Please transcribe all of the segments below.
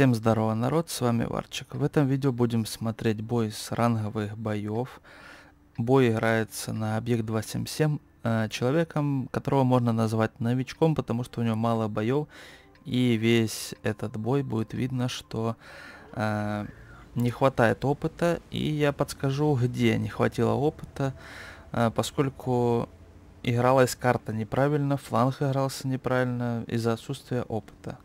Всем здорово, народ, с вами Варчик. В этом видео будем смотреть бой с ранговых боев. Бой играется на объект 277 э, человеком, которого можно назвать новичком, потому что у него мало боев. И весь этот бой будет видно, что э, не хватает опыта. И я подскажу, где не хватило опыта, э, поскольку игралась карта неправильно, фланг игрался неправильно из-за отсутствия опыта.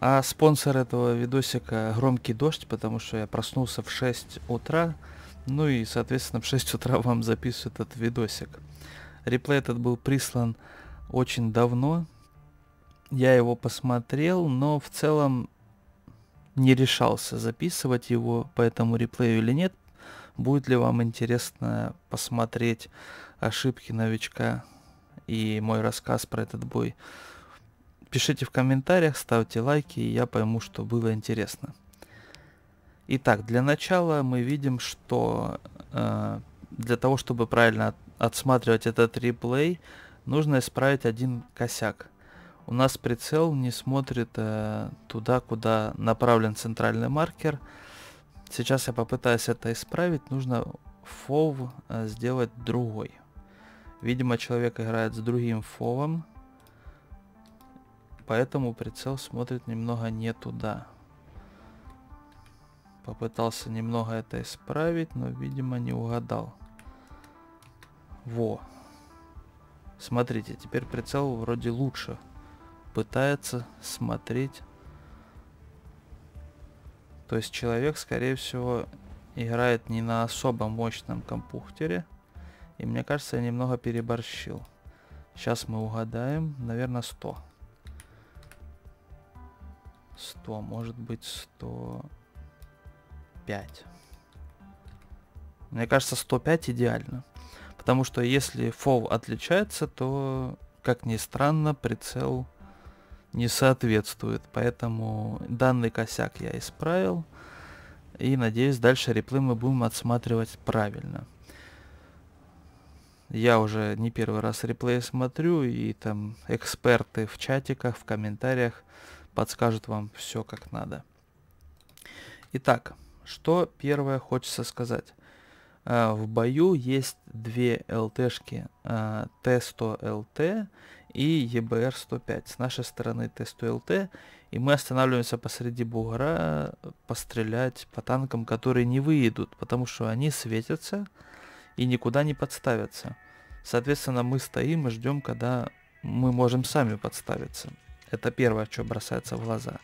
А спонсор этого видосика «Громкий дождь», потому что я проснулся в 6 утра, ну и, соответственно, в 6 утра вам записывают этот видосик. Реплей этот был прислан очень давно, я его посмотрел, но в целом не решался записывать его по этому реплею или нет. Будет ли вам интересно посмотреть ошибки новичка и мой рассказ про этот бой? Пишите в комментариях, ставьте лайки, и я пойму, что было интересно. Итак, для начала мы видим, что э, для того, чтобы правильно отсматривать этот реплей, нужно исправить один косяк. У нас прицел не смотрит э, туда, куда направлен центральный маркер. Сейчас я попытаюсь это исправить. Нужно фов э, сделать другой. Видимо, человек играет с другим фовом поэтому прицел смотрит немного не туда. Попытался немного это исправить, но, видимо, не угадал. Во. Смотрите, теперь прицел вроде лучше. Пытается смотреть. То есть человек, скорее всего, играет не на особо мощном компьютере. И мне кажется, я немного переборщил. Сейчас мы угадаем. Наверное, 100. 100, может быть 105. Мне кажется, 105 идеально. Потому что если фол отличается, то, как ни странно, прицел не соответствует. Поэтому данный косяк я исправил. И надеюсь, дальше реплы мы будем отсматривать правильно. Я уже не первый раз реплей смотрю, и там эксперты в чатиках, в комментариях подскажет вам все как надо. Итак, что первое хочется сказать. Э, в бою есть две ЛТшки Т100ЛТ э, и ЕБР-105. С нашей стороны Т100ЛТ, и мы останавливаемся посреди бугра э, пострелять по танкам, которые не выедут, потому что они светятся и никуда не подставятся. Соответственно, мы стоим и ждем, когда мы можем сами подставиться. Это первое, что бросается в глаза.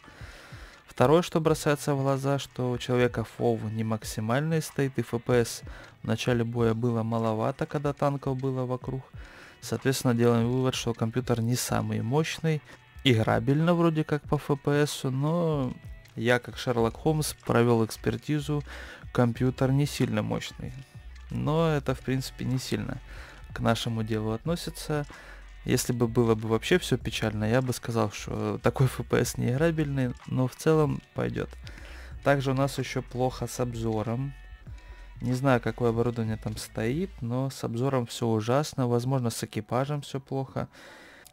Второе, что бросается в глаза, что у человека фов не максимальный стоит, и FPS в начале боя было маловато, когда танков было вокруг. Соответственно, делаем вывод, что компьютер не самый мощный, играбельно вроде как по FPS, но я, как Шерлок Холмс, провел экспертизу, компьютер не сильно мощный. Но это, в принципе, не сильно к нашему делу относится. Если бы было бы вообще все печально, я бы сказал, что такой FPS неиграбельный, но в целом пойдет. Также у нас еще плохо с обзором. Не знаю, какое оборудование там стоит, но с обзором все ужасно. Возможно, с экипажем все плохо.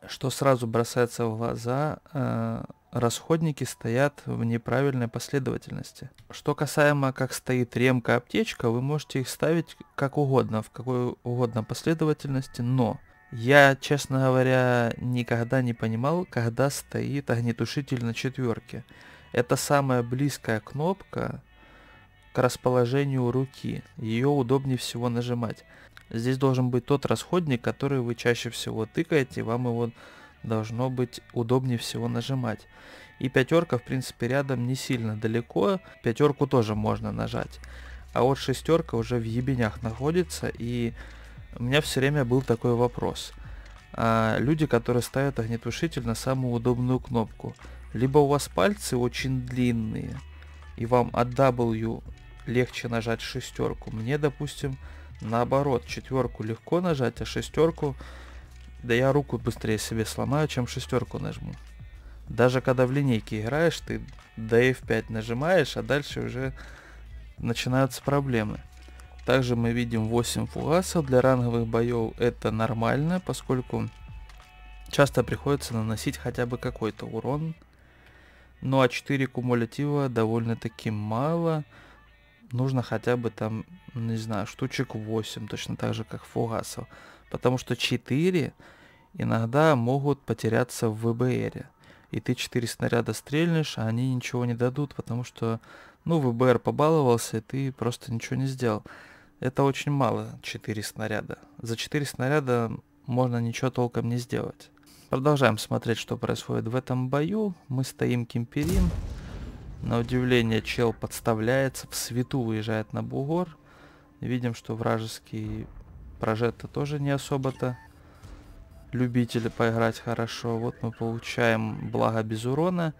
Что сразу бросается в глаза, э, расходники стоят в неправильной последовательности. Что касаемо, как стоит ремка, аптечка, вы можете их ставить как угодно, в какой угодно последовательности, но я, честно говоря, никогда не понимал, когда стоит огнетушитель на четверке. Это самая близкая кнопка к расположению руки. Ее удобнее всего нажимать. Здесь должен быть тот расходник, который вы чаще всего тыкаете, вам его должно быть удобнее всего нажимать. И пятерка, в принципе, рядом не сильно далеко. Пятерку тоже можно нажать. А вот шестерка уже в ебенях находится и у меня все время был такой вопрос. А, люди, которые ставят огнетушитель на самую удобную кнопку. Либо у вас пальцы очень длинные, и вам от W легче нажать шестерку. Мне, допустим, наоборот, четверку легко нажать, а шестерку, да я руку быстрее себе сломаю, чем шестерку нажму. Даже когда в линейке играешь, ты DF5 нажимаешь, а дальше уже начинаются проблемы. Также мы видим 8 фугасов. Для ранговых боев это нормально, поскольку часто приходится наносить хотя бы какой-то урон. Ну а 4 кумулятива довольно-таки мало. Нужно хотя бы там, не знаю, штучек 8, точно так же, как фугасов. Потому что 4 иногда могут потеряться в ВБРе. И ты 4 снаряда стрельнешь, а они ничего не дадут, потому что, ну, ВБР побаловался, и ты просто ничего не сделал. Это очень мало, 4 снаряда. За 4 снаряда можно ничего толком не сделать. Продолжаем смотреть, что происходит в этом бою. Мы стоим кемперим. На удивление чел подставляется, в свету выезжает на бугор. Видим, что вражеский прожеты тоже не особо-то любители поиграть хорошо. Вот мы получаем благо без урона.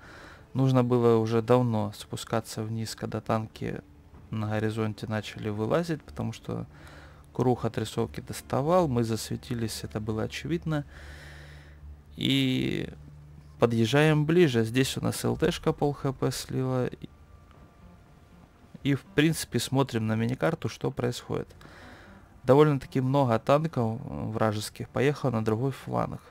Нужно было уже давно спускаться вниз, когда танки на горизонте начали вылазить, потому что круг отрисовки доставал, мы засветились, это было очевидно. И подъезжаем ближе. Здесь у нас ЛТшка пол хп слила. И в принципе смотрим на миникарту, что происходит. Довольно-таки много танков вражеских поехало на другой фланг.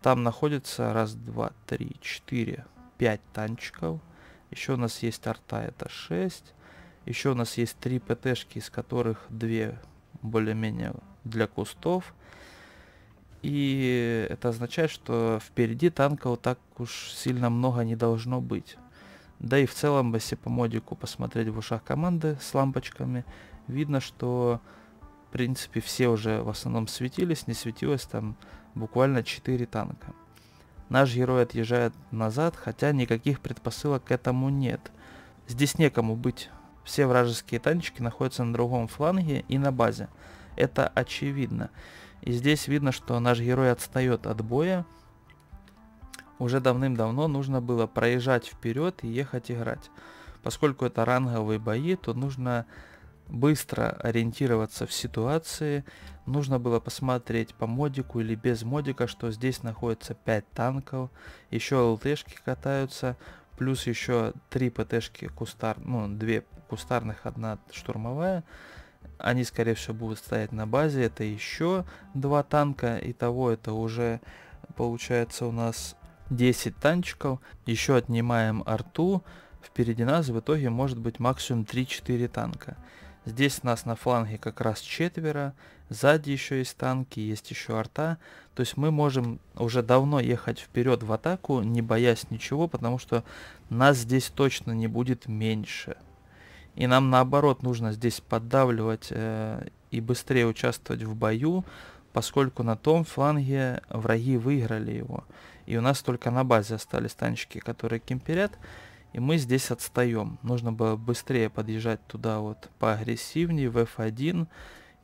Там находится раз, два, три, четыре, пять танчиков. Еще у нас есть арта, это шесть. Еще у нас есть три ПТшки, из которых две более-менее для кустов. И это означает, что впереди танка вот так уж сильно много не должно быть. Да и в целом, если по модику посмотреть в ушах команды с лампочками, видно, что в принципе все уже в основном светились, не светилось там буквально 4 танка. Наш герой отъезжает назад, хотя никаких предпосылок к этому нет. Здесь некому быть все вражеские танчики находятся на другом фланге и на базе. Это очевидно. И здесь видно, что наш герой отстает от боя. Уже давным-давно нужно было проезжать вперед и ехать играть. Поскольку это ранговые бои, то нужно быстро ориентироваться в ситуации. Нужно было посмотреть по модику или без модика, что здесь находится 5 танков, еще ЛТшки катаются плюс еще три ПТшки кустар, ну, две кустарных, одна штурмовая. Они, скорее всего, будут стоять на базе. Это еще два танка. и того это уже получается у нас 10 танчиков. Еще отнимаем арту. Впереди нас в итоге может быть максимум 3-4 танка. Здесь нас на фланге как раз четверо. Сзади еще есть танки, есть еще арта. То есть мы можем уже давно ехать вперед в атаку, не боясь ничего, потому что нас здесь точно не будет меньше. И нам наоборот нужно здесь поддавливать э, и быстрее участвовать в бою, поскольку на том фланге враги выиграли его. И у нас только на базе остались танчики, которые кемперят. И мы здесь отстаем. Нужно было быстрее подъезжать туда вот поагрессивнее, в F1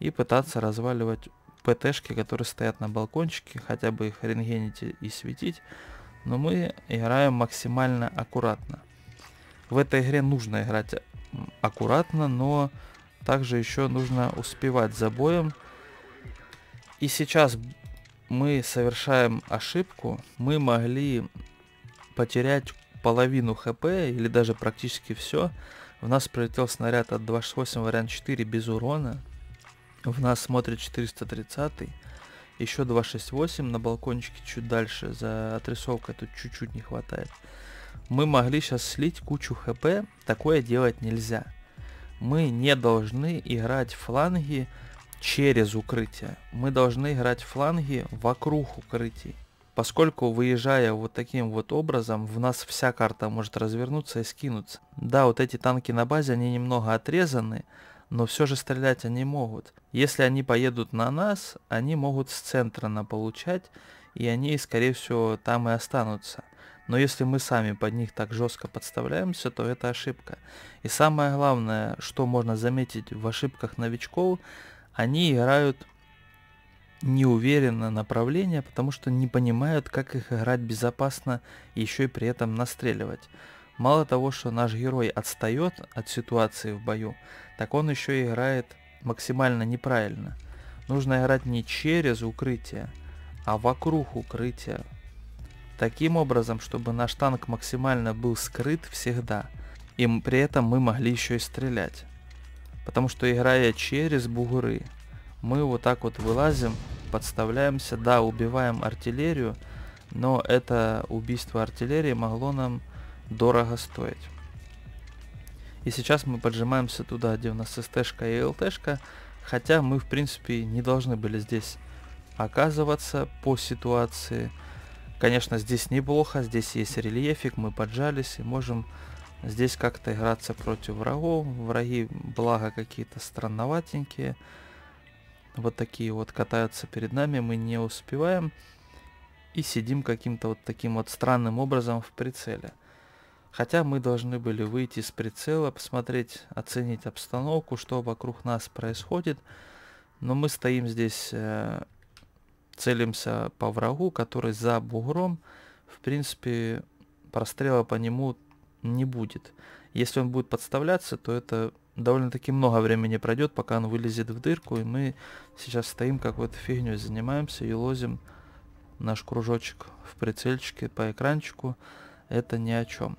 и пытаться разваливать ПТшки, которые стоят на балкончике, хотя бы их рентгенить и светить, но мы играем максимально аккуратно. В этой игре нужно играть аккуратно, но также еще нужно успевать за боем. И сейчас мы совершаем ошибку, мы могли потерять половину хп или даже практически все. В нас прилетел снаряд от 28 вариант 4 без урона, в нас смотрит 430 еще 268 на балкончике чуть дальше, за отрисовкой тут чуть-чуть не хватает. Мы могли сейчас слить кучу хп, такое делать нельзя. Мы не должны играть фланги через укрытие. Мы должны играть фланги вокруг укрытий. Поскольку выезжая вот таким вот образом, в нас вся карта может развернуться и скинуться. Да, вот эти танки на базе, они немного отрезаны, но все же стрелять они могут. Если они поедут на нас, они могут с центра наполучать, и они, скорее всего, там и останутся. Но если мы сами под них так жестко подставляемся, то это ошибка. И самое главное, что можно заметить в ошибках новичков, они играют неуверенно направление, потому что не понимают, как их играть безопасно и еще и при этом настреливать. Мало того, что наш герой отстает от ситуации в бою, так он еще играет максимально неправильно. Нужно играть не через укрытие, а вокруг укрытия. Таким образом, чтобы наш танк максимально был скрыт всегда, и при этом мы могли еще и стрелять. Потому что играя через бугры, мы вот так вот вылазим, подставляемся, да, убиваем артиллерию, но это убийство артиллерии могло нам дорого стоить. И сейчас мы поджимаемся туда, где у нас СТшка и ЛТшка, хотя мы в принципе не должны были здесь оказываться по ситуации. Конечно, здесь неплохо, здесь есть рельефик, мы поджались и можем здесь как-то играться против врагов. Враги, благо, какие-то странноватенькие. Вот такие вот катаются перед нами, мы не успеваем. И сидим каким-то вот таким вот странным образом в прицеле. Хотя мы должны были выйти с прицела, посмотреть, оценить обстановку, что вокруг нас происходит. Но мы стоим здесь, э, целимся по врагу, который за бугром. В принципе, прострела по нему не будет. Если он будет подставляться, то это довольно-таки много времени пройдет, пока он вылезет в дырку. И мы сейчас стоим какой-то фигню, занимаемся и лозим наш кружочек в прицельчике по экранчику. Это ни о чем.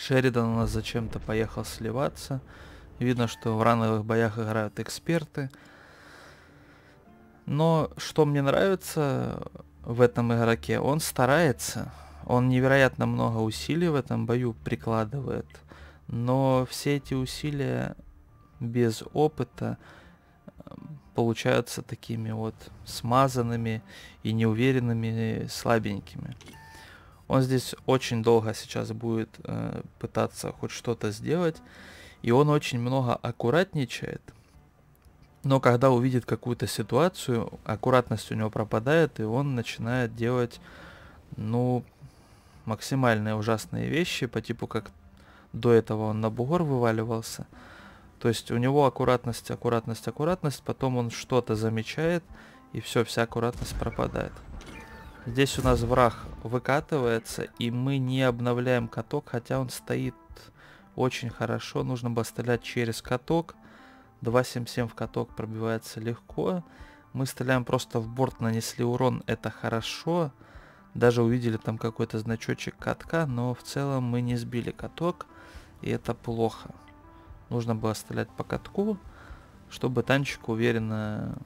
Шеридан у нас зачем-то поехал сливаться. Видно, что в рановых боях играют эксперты. Но что мне нравится в этом игроке, он старается. Он невероятно много усилий в этом бою прикладывает. Но все эти усилия без опыта эм, получаются такими вот смазанными и неуверенными, слабенькими. Он здесь очень долго сейчас будет э, пытаться хоть что-то сделать, и он очень много аккуратничает. Но когда увидит какую-то ситуацию, аккуратность у него пропадает, и он начинает делать, ну, максимальные ужасные вещи, по типу как до этого он на бугор вываливался. То есть у него аккуратность, аккуратность, аккуратность, потом он что-то замечает, и все, вся аккуратность пропадает. Здесь у нас враг выкатывается, и мы не обновляем каток, хотя он стоит очень хорошо. Нужно было стрелять через каток. 277 в каток пробивается легко. Мы стреляем просто в борт, нанесли урон, это хорошо. Даже увидели там какой-то значочек катка, но в целом мы не сбили каток, и это плохо. Нужно было стрелять по катку, чтобы танчик уверенно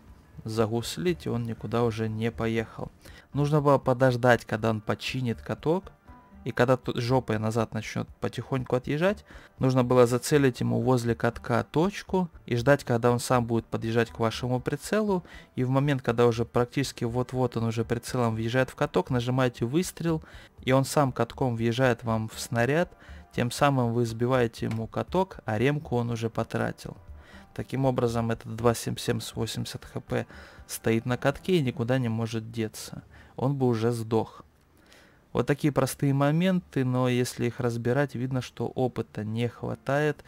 загуслить, и он никуда уже не поехал. Нужно было подождать, когда он починит каток, и когда тут жопой назад начнет потихоньку отъезжать, нужно было зацелить ему возле катка точку и ждать, когда он сам будет подъезжать к вашему прицелу. И в момент, когда уже практически вот-вот он уже прицелом въезжает в каток, нажимаете выстрел, и он сам катком въезжает вам в снаряд, тем самым вы сбиваете ему каток, а ремку он уже потратил. Таким образом, этот 277 с 80 хп стоит на катке и никуда не может деться. Он бы уже сдох. Вот такие простые моменты, но если их разбирать, видно, что опыта не хватает.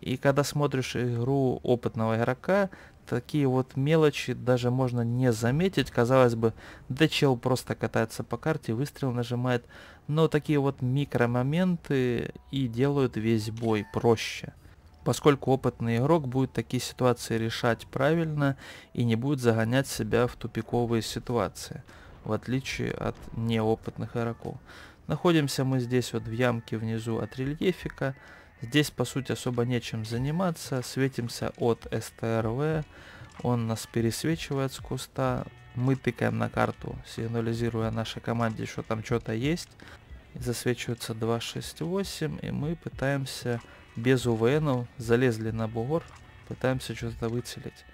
И когда смотришь игру опытного игрока, такие вот мелочи даже можно не заметить. Казалось бы, да чел просто катается по карте, выстрел нажимает. Но такие вот микромоменты и делают весь бой проще поскольку опытный игрок будет такие ситуации решать правильно и не будет загонять себя в тупиковые ситуации, в отличие от неопытных игроков. Находимся мы здесь вот в ямке внизу от рельефика. Здесь по сути особо нечем заниматься. Светимся от СТРВ. Он нас пересвечивает с куста. Мы тыкаем на карту, сигнализируя нашей команде, что там что-то есть. Засвечивается 268 и мы пытаемся без УВНов, залезли на бугор, пытаемся что-то выцелить.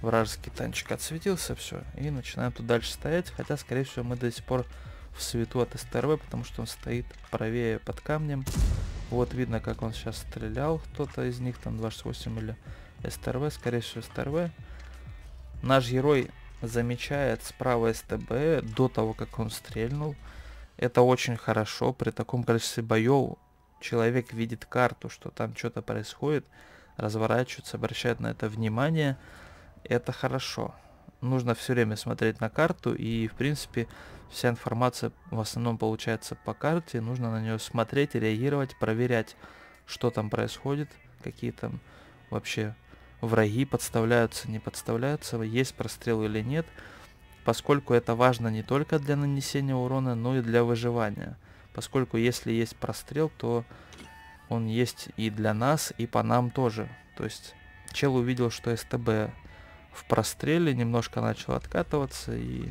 Вражеский танчик отсветился, все, и начинаем тут дальше стоять, хотя, скорее всего, мы до сих пор в свету от СТРВ, потому что он стоит правее под камнем. Вот видно, как он сейчас стрелял, кто-то из них, там 28 или СТРВ, скорее всего, СТРВ. Наш герой замечает справа СТБ до того, как он стрельнул. Это очень хорошо. При таком количестве боев человек видит карту, что там что-то происходит, разворачивается, обращает на это внимание, это хорошо. Нужно все время смотреть на карту, и, в принципе, вся информация в основном получается по карте, нужно на нее смотреть, реагировать, проверять, что там происходит, какие там вообще враги подставляются, не подставляются, есть прострел или нет, поскольку это важно не только для нанесения урона, но и для выживания – поскольку если есть прострел, то он есть и для нас, и по нам тоже. То есть чел увидел, что СТБ в простреле, немножко начал откатываться, и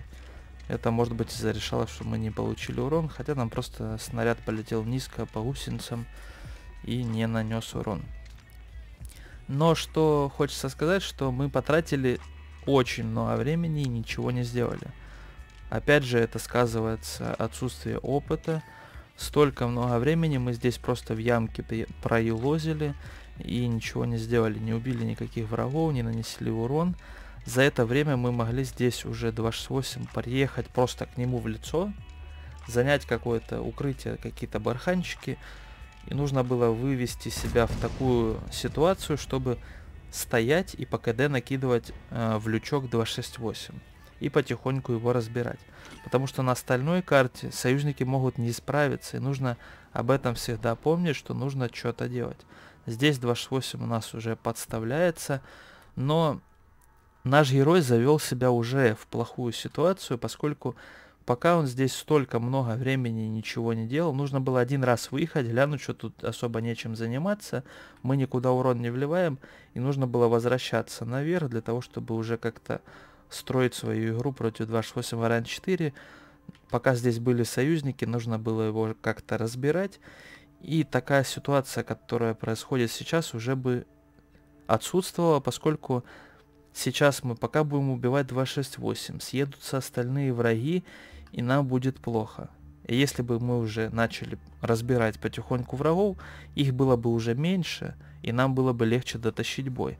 это может быть из-за решало, что мы не получили урон, хотя нам просто снаряд полетел низко по гусеницам и не нанес урон. Но что хочется сказать, что мы потратили очень много времени и ничего не сделали. Опять же, это сказывается отсутствие опыта, столько много времени мы здесь просто в ямке проелозили и ничего не сделали, не убили никаких врагов, не нанесли урон. За это время мы могли здесь уже 268 приехать просто к нему в лицо, занять какое-то укрытие, какие-то барханчики, и нужно было вывести себя в такую ситуацию, чтобы стоять и по КД накидывать э, в лючок 268 и потихоньку его разбирать. Потому что на остальной карте союзники могут не справиться, и нужно об этом всегда помнить, что нужно что-то делать. Здесь 28 у нас уже подставляется, но наш герой завел себя уже в плохую ситуацию, поскольку пока он здесь столько много времени ничего не делал, нужно было один раз выехать, глянуть, что тут особо нечем заниматься, мы никуда урон не вливаем, и нужно было возвращаться наверх для того, чтобы уже как-то строить свою игру против 28 вариант 4. Пока здесь были союзники, нужно было его как-то разбирать. И такая ситуация, которая происходит сейчас, уже бы отсутствовала, поскольку сейчас мы пока будем убивать 268. Съедутся остальные враги, и нам будет плохо. И если бы мы уже начали разбирать потихоньку врагов, их было бы уже меньше, и нам было бы легче дотащить бой.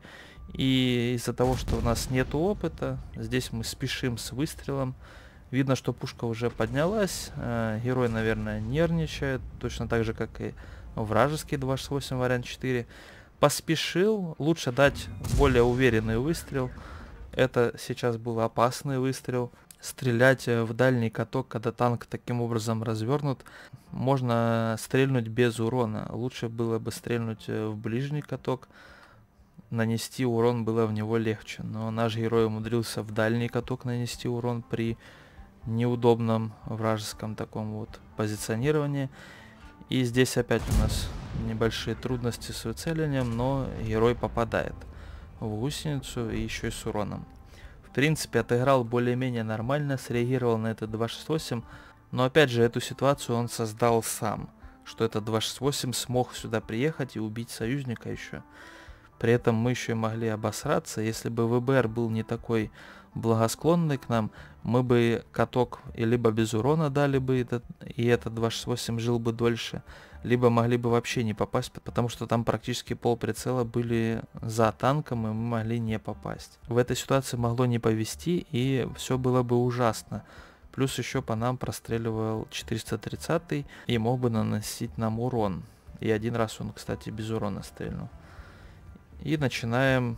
И из-за того, что у нас нет опыта, здесь мы спешим с выстрелом. Видно, что пушка уже поднялась. Э, герой, наверное, нервничает, точно так же, как и вражеский 268 вариант 4. Поспешил, лучше дать более уверенный выстрел. Это сейчас был опасный выстрел. Стрелять э, в дальний каток, когда танк таким образом развернут, можно стрельнуть без урона. Лучше было бы стрельнуть э, в ближний каток нанести урон было в него легче, но наш герой умудрился в дальний каток нанести урон при неудобном вражеском таком вот позиционировании. И здесь опять у нас небольшие трудности с выцеливанием, но герой попадает в гусеницу и еще и с уроном. В принципе, отыграл более-менее нормально, среагировал на этот 268, но опять же, эту ситуацию он создал сам, что этот 268 смог сюда приехать и убить союзника еще. При этом мы еще могли обосраться. Если бы ВБР был не такой благосклонный к нам, мы бы каток и либо без урона дали бы, этот, и этот 268 жил бы дольше, либо могли бы вообще не попасть, потому что там практически пол прицела были за танком, и мы могли не попасть. В этой ситуации могло не повести, и все было бы ужасно. Плюс еще по нам простреливал 430 и мог бы наносить нам урон. И один раз он, кстати, без урона стрельнул. И начинаем,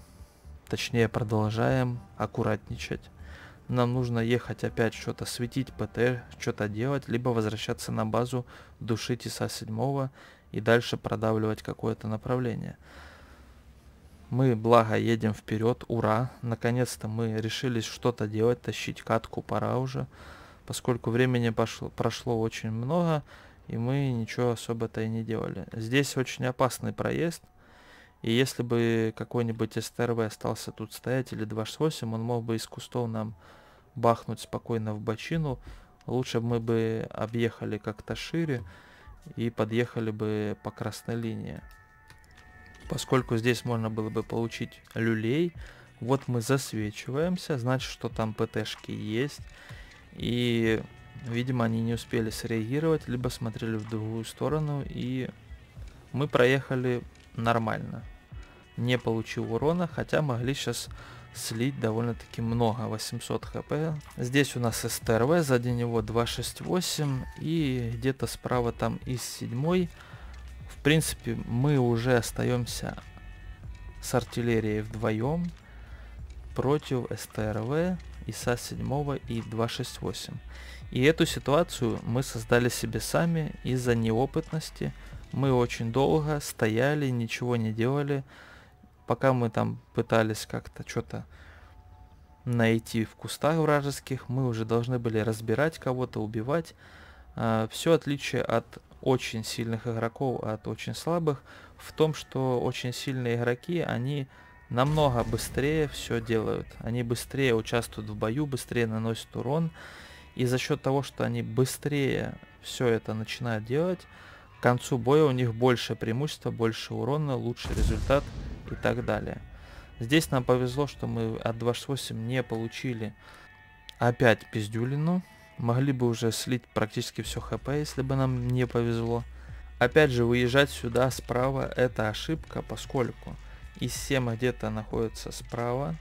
точнее продолжаем аккуратничать. Нам нужно ехать опять что-то светить, ПТ, что-то делать, либо возвращаться на базу, душить ИСа 7 и дальше продавливать какое-то направление. Мы, благо, едем вперед, ура, наконец-то мы решились что-то делать, тащить катку пора уже, поскольку времени пошло, прошло очень много, и мы ничего особо-то и не делали. Здесь очень опасный проезд, и если бы какой-нибудь СТРВ остался тут стоять, или 268, он мог бы из кустов нам бахнуть спокойно в бочину. Лучше бы мы бы объехали как-то шире и подъехали бы по красной линии. Поскольку здесь можно было бы получить люлей, вот мы засвечиваемся, значит, что там ПТшки есть. И, видимо, они не успели среагировать, либо смотрели в другую сторону, и мы проехали нормально не получил урона, хотя могли сейчас слить довольно-таки много, 800 хп. Здесь у нас СТРВ, сзади него 268 и где-то справа там из 7. В принципе, мы уже остаемся с артиллерией вдвоем против СТРВ, ИСа 7 и 268. И эту ситуацию мы создали себе сами из-за неопытности. Мы очень долго стояли, ничего не делали, пока мы там пытались как-то что-то найти в кустах вражеских, мы уже должны были разбирать кого-то, убивать. А, все отличие от очень сильных игроков, от очень слабых, в том, что очень сильные игроки, они намного быстрее все делают. Они быстрее участвуют в бою, быстрее наносят урон. И за счет того, что они быстрее все это начинают делать, к концу боя у них больше преимущества, больше урона, лучший результат и так далее. Здесь нам повезло, что мы от 2.8 не получили опять пиздюлину. Могли бы уже слить практически все хп, если бы нам не повезло. Опять же, выезжать сюда справа это ошибка, поскольку из 7 где-то находится справа.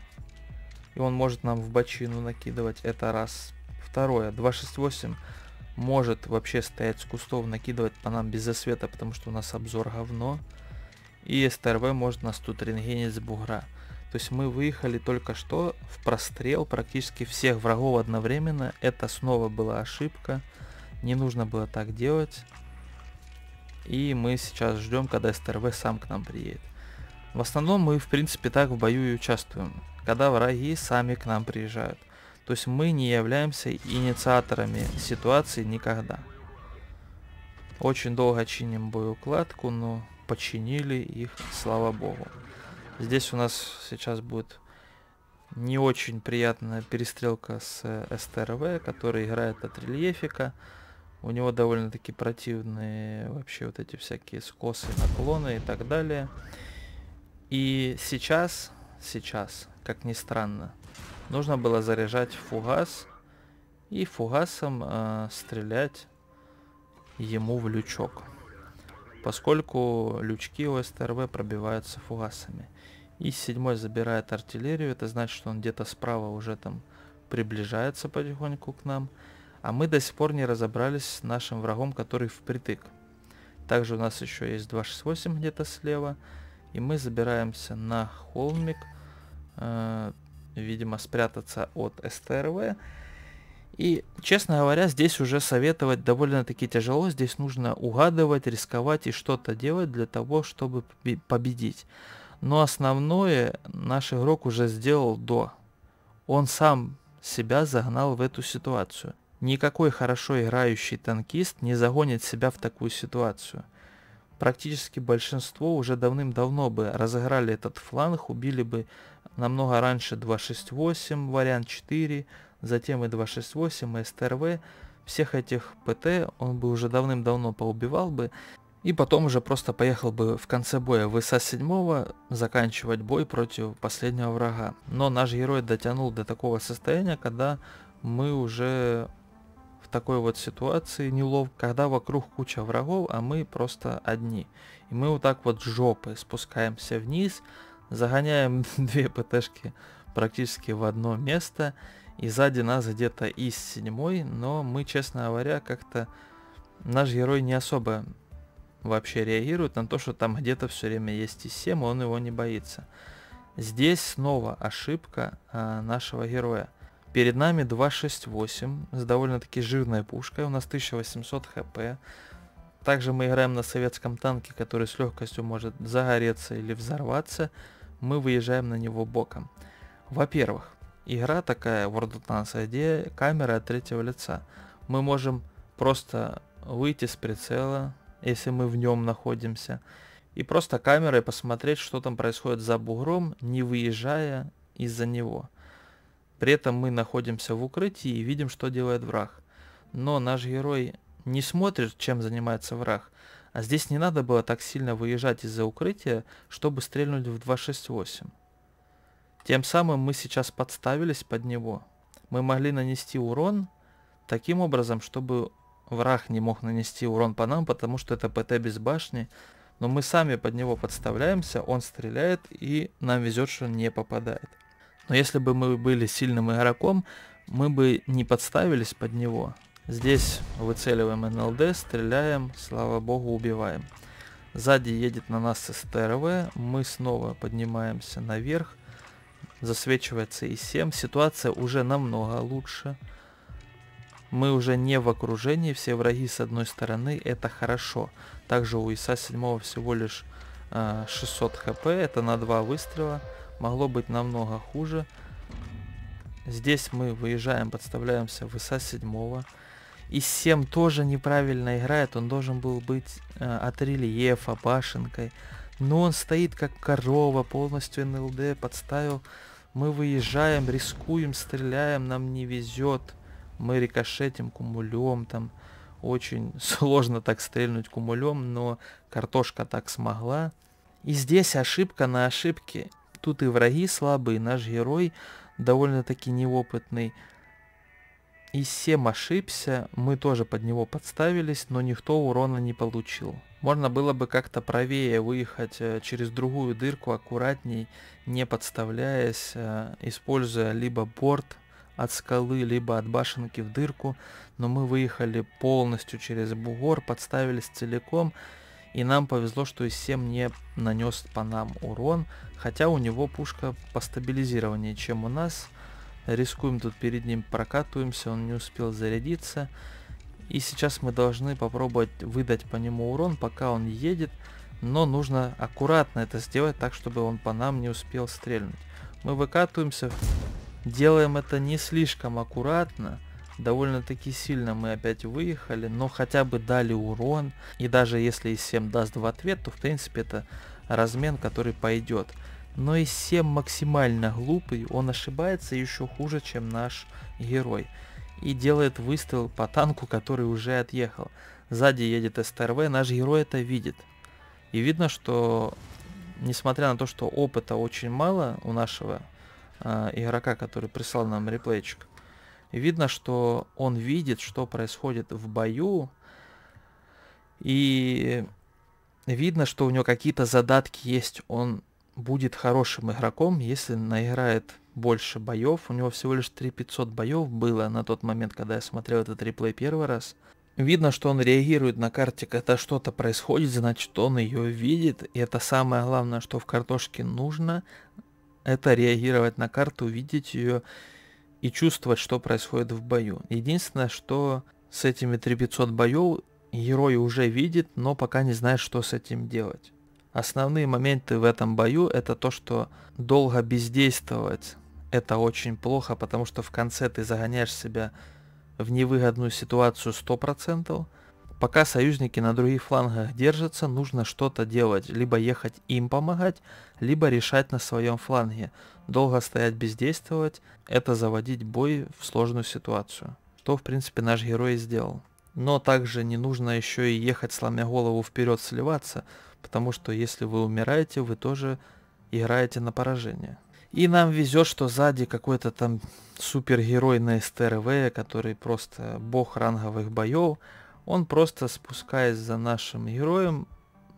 И он может нам в бочину накидывать, это раз. Второе, 268 может вообще стоять с кустов, накидывать по нам без засвета, потому что у нас обзор говно. И СТРВ может нас тут рентгенить с бугра. То есть мы выехали только что в прострел практически всех врагов одновременно. Это снова была ошибка. Не нужно было так делать. И мы сейчас ждем, когда СТРВ сам к нам приедет. В основном мы, в принципе, так в бою и участвуем. Когда враги сами к нам приезжают. То есть мы не являемся инициаторами ситуации никогда. Очень долго чиним боеукладку, но починили их, слава богу. Здесь у нас сейчас будет не очень приятная перестрелка с э, СТРВ, который играет от рельефика. У него довольно-таки противные вообще вот эти всякие скосы, наклоны и так далее. И сейчас, сейчас, как ни странно, Нужно было заряжать фугас и фугасом э, стрелять ему в лючок. Поскольку лючки у СТРВ пробиваются фугасами. И седьмой забирает артиллерию, это значит, что он где-то справа уже там приближается потихоньку к нам. А мы до сих пор не разобрались с нашим врагом, который впритык. Также у нас еще есть 268 где-то слева. И мы забираемся на холмик. Э, видимо, спрятаться от СТРВ. И, честно говоря, здесь уже советовать довольно-таки тяжело. Здесь нужно угадывать, рисковать и что-то делать для того, чтобы победить. Но основное наш игрок уже сделал до. Он сам себя загнал в эту ситуацию. Никакой хорошо играющий танкист не загонит себя в такую ситуацию. Практически большинство уже давным-давно бы разыграли этот фланг, убили бы намного раньше 268, вариант 4, затем и 268, и СТРВ Всех этих ПТ он бы уже давным-давно поубивал бы. И потом уже просто поехал бы в конце боя в ИСа 7 заканчивать бой против последнего врага. Но наш герой дотянул до такого состояния, когда мы уже в такой вот ситуации неловко, когда вокруг куча врагов, а мы просто одни. И мы вот так вот жопы спускаемся вниз, Загоняем две ПТшки практически в одно место. И сзади нас где-то из седьмой, но мы, честно говоря, как-то наш герой не особо вообще реагирует на то, что там где-то все время есть ИС-7, он его не боится. Здесь снова ошибка а, нашего героя. Перед нами 268 с довольно-таки жирной пушкой, у нас 1800 хп. Также мы играем на советском танке, который с легкостью может загореться или взорваться мы выезжаем на него боком. Во-первых, игра такая, World of Tanks, где камера от третьего лица. Мы можем просто выйти с прицела, если мы в нем находимся, и просто камерой посмотреть, что там происходит за бугром, не выезжая из-за него. При этом мы находимся в укрытии и видим, что делает враг. Но наш герой не смотрит, чем занимается враг, а здесь не надо было так сильно выезжать из-за укрытия, чтобы стрельнуть в 268. Тем самым мы сейчас подставились под него. Мы могли нанести урон таким образом, чтобы враг не мог нанести урон по нам, потому что это ПТ без башни. Но мы сами под него подставляемся, он стреляет и нам везет, что не попадает. Но если бы мы были сильным игроком, мы бы не подставились под него. Здесь выцеливаем НЛД, стреляем, слава богу, убиваем. Сзади едет на нас СТРВ, мы снова поднимаемся наверх, засвечивается И7, ситуация уже намного лучше. Мы уже не в окружении, все враги с одной стороны, это хорошо. Также у ИСа 7 всего лишь э, 600 хп, это на два выстрела, могло быть намного хуже. Здесь мы выезжаем, подставляемся в ИСа 7 и 7 тоже неправильно играет, он должен был быть э, от рельефа, башенкой. Но он стоит как корова, полностью НЛД подставил. Мы выезжаем, рискуем, стреляем, нам не везет. Мы рикошетим кумулем там. Очень сложно так стрельнуть кумулем, но картошка так смогла. И здесь ошибка на ошибке. Тут и враги слабые, наш герой довольно-таки неопытный. И Сем ошибся, мы тоже под него подставились, но никто урона не получил. Можно было бы как-то правее выехать э, через другую дырку, аккуратней, не подставляясь, э, используя либо борт от скалы, либо от башенки в дырку, но мы выехали полностью через бугор, подставились целиком, и нам повезло, что Сем не нанес по нам урон, хотя у него пушка постабилизированнее, чем у нас – Рискуем тут перед ним, прокатываемся, он не успел зарядиться. И сейчас мы должны попробовать выдать по нему урон, пока он едет. Но нужно аккуратно это сделать, так чтобы он по нам не успел стрельнуть. Мы выкатываемся, делаем это не слишком аккуратно. Довольно-таки сильно мы опять выехали, но хотя бы дали урон. И даже если и 7 даст в ответ, то в принципе это размен, который пойдет. Но и всем максимально глупый, он ошибается еще хуже, чем наш герой. И делает выстрел по танку, который уже отъехал. Сзади едет СТРВ, наш герой это видит. И видно, что несмотря на то, что опыта очень мало у нашего э, игрока, который прислал нам реплейчик, видно, что он видит, что происходит в бою, и видно, что у него какие-то задатки есть, он будет хорошим игроком, если наиграет больше боев. У него всего лишь 3500 боев было на тот момент, когда я смотрел этот реплей первый раз. Видно, что он реагирует на карте, когда что-то происходит, значит он ее видит. И это самое главное, что в картошке нужно, это реагировать на карту, видеть ее и чувствовать, что происходит в бою. Единственное, что с этими 3500 боев герой уже видит, но пока не знает, что с этим делать. Основные моменты в этом бою это то, что долго бездействовать это очень плохо, потому что в конце ты загоняешь себя в невыгодную ситуацию 100%. Пока союзники на других флангах держатся, нужно что-то делать. Либо ехать им помогать, либо решать на своем фланге. Долго стоять бездействовать – это заводить бой в сложную ситуацию. Что, в принципе, наш герой и сделал. Но также не нужно еще и ехать сломя голову вперед сливаться – потому что если вы умираете, вы тоже играете на поражение. И нам везет, что сзади какой-то там супергерой на СТРВ, который просто бог ранговых боев, он просто спускаясь за нашим героем,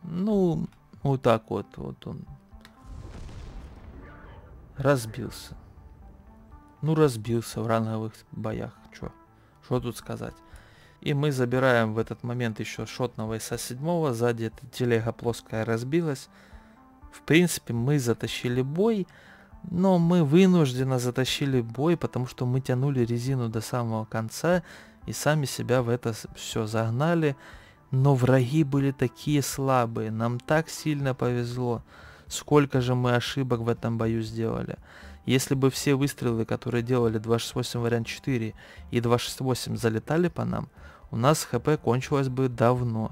ну, вот так вот, вот он разбился. Ну, разбился в ранговых боях, чё? Что тут сказать? И мы забираем в этот момент еще шотного ИСа-7, сзади эта телега плоская разбилась. В принципе, мы затащили бой, но мы вынужденно затащили бой, потому что мы тянули резину до самого конца и сами себя в это все загнали. Но враги были такие слабые, нам так сильно повезло. Сколько же мы ошибок в этом бою сделали. Если бы все выстрелы, которые делали 268 вариант 4 и 268 залетали по нам – у нас хп кончилось бы давно.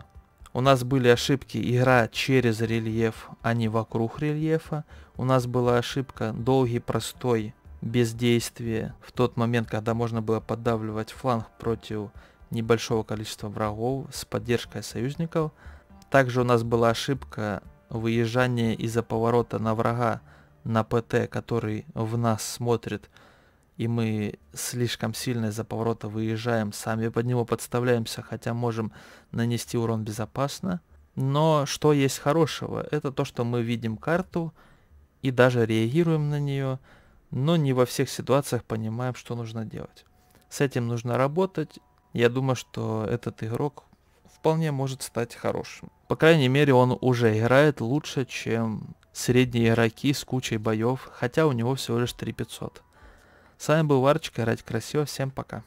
У нас были ошибки игра через рельеф, а не вокруг рельефа. У нас была ошибка долгий простой бездействие в тот момент, когда можно было поддавливать фланг против небольшого количества врагов с поддержкой союзников. Также у нас была ошибка выезжания из-за поворота на врага на ПТ, который в нас смотрит и мы слишком сильно из-за поворота выезжаем, сами под него подставляемся, хотя можем нанести урон безопасно. Но что есть хорошего? Это то, что мы видим карту и даже реагируем на нее, но не во всех ситуациях понимаем, что нужно делать. С этим нужно работать. Я думаю, что этот игрок вполне может стать хорошим. По крайней мере, он уже играет лучше, чем средние игроки с кучей боев, хотя у него всего лишь 3500. С вами был Варчик, Радик Красиво, всем пока.